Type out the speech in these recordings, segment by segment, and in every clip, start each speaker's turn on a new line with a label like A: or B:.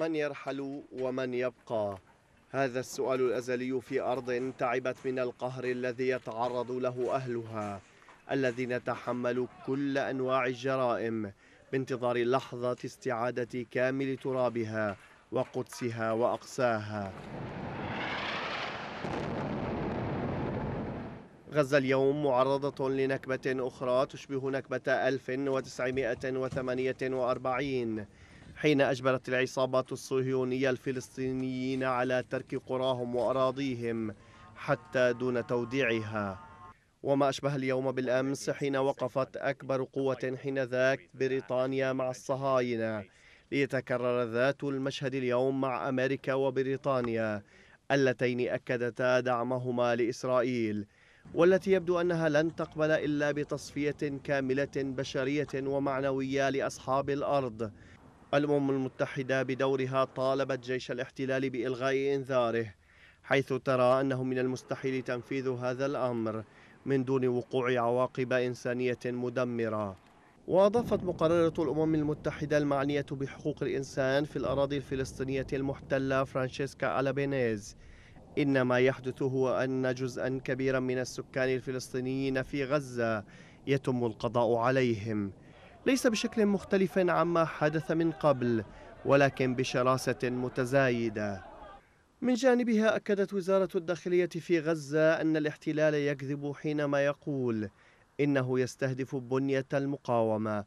A: من يرحل ومن يبقى هذا السؤال الازلي في ارض تعبت من القهر الذي يتعرض له اهلها الذين تحملوا كل انواع الجرائم بانتظار لحظه استعاده كامل ترابها وقدسها واقساها غزة اليوم معرضة لنكبة أخرى تشبه نكبة 1948 حين أجبرت العصابات الصهيونية الفلسطينيين على ترك قراهم وأراضيهم حتى دون توديعها وما أشبه اليوم بالأمس حين وقفت أكبر قوة حينذاك بريطانيا مع الصهاينة ليتكرر ذات المشهد اليوم مع أمريكا وبريطانيا اللتين أكدتا دعمهما لإسرائيل والتي يبدو أنها لن تقبل إلا بتصفية كاملة بشرية ومعنوية لأصحاب الأرض الأمم المتحدة بدورها طالبت جيش الاحتلال بإلغاء إنذاره حيث ترى أنه من المستحيل تنفيذ هذا الأمر من دون وقوع عواقب إنسانية مدمرة وأضافت مقررة الأمم المتحدة المعنية بحقوق الإنسان في الأراضي الفلسطينية المحتلة فرانشيسكا ألابينيز إن ما يحدث هو أن جزءا كبيرا من السكان الفلسطينيين في غزة يتم القضاء عليهم ليس بشكل مختلف عما حدث من قبل ولكن بشراسة متزايدة من جانبها أكدت وزارة الداخلية في غزة أن الاحتلال يكذب حينما يقول إنه يستهدف بنية المقاومة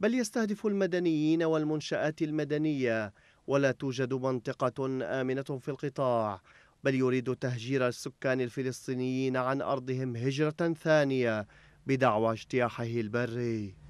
A: بل يستهدف المدنيين والمنشآت المدنية ولا توجد منطقة آمنة في القطاع بل يريد تهجير السكان الفلسطينيين عن أرضهم هجرة ثانية بدعوى اجتياحه البري